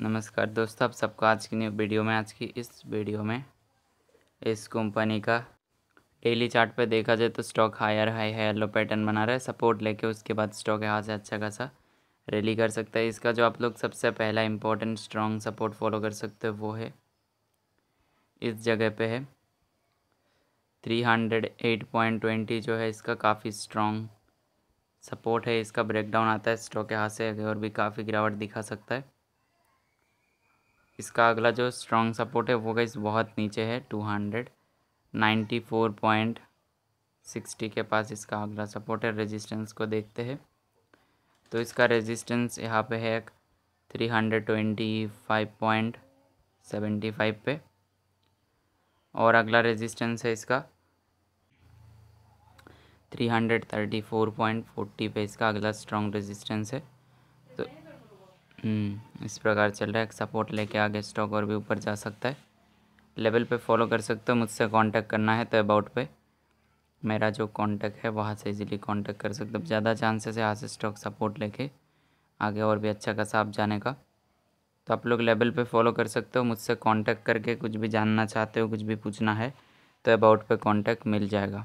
नमस्कार दोस्तों आप सबका आज की न्यू वीडियो में आज की इस वीडियो में इस कंपनी का डेली चार्ट पे देखा जाए तो स्टॉक हायर हाई है येलो पैटर्न बना रहा है सपोर्ट लेके उसके बाद स्टॉक यहाँ से अच्छा खासा रैली कर सकता है इसका जो आप लोग सबसे पहला इम्पोर्टेंट स्ट्रॉन्ग सपोर्ट फॉलो कर सकते हो वो है इस जगह पे है three hundred eight point twenty जो है इसका काफ़ी स्ट्रॉन्ग सपोर्ट है इसका ब्रेकडाउन आता है स्टॉक यहाँ से और भी काफ़ी गिरावट दिखा सकता है इसका अगला जो स्ट्रॉन्ग सपोर्ट है वो गई बहुत नीचे है two hundred ninety four point sixty के पास इसका अगला सपोर्ट है रेजिस्टेंस को देखते हैं तो इसका रेजिस्टेंस यहाँ पे है three hundred twenty five point seventy five पे और अगला रेजिस्टेंस है इसका three hundred thirty four point forty पे इसका अगला स्ट्रॉन्ग रेजिस्टेंस है हम्म, इस प्रकार चल रहा है सपोर्ट लेके आगे स्टॉक और भी ऊपर जा सकता है लेवल पे फॉलो कर सकते हो मुझसे कांटेक्ट करना है तो अबाउट पे मेरा जो कांटेक्ट है वहाँ से इजीली कांटेक्ट कर सकते हो ज़्यादा चांसेस है यहाँ से स्टॉक सपोर्ट लेके आगे और भी अच्छा खासा आप जाने का तो आप लोग लेवल पर फॉलो कर सकते हो मुझसे कॉन्टैक्ट करके कुछ भी जानना चाहते हो कुछ भी पूछना है तो अबाउट पर कॉन्टैक्ट मिल जाएगा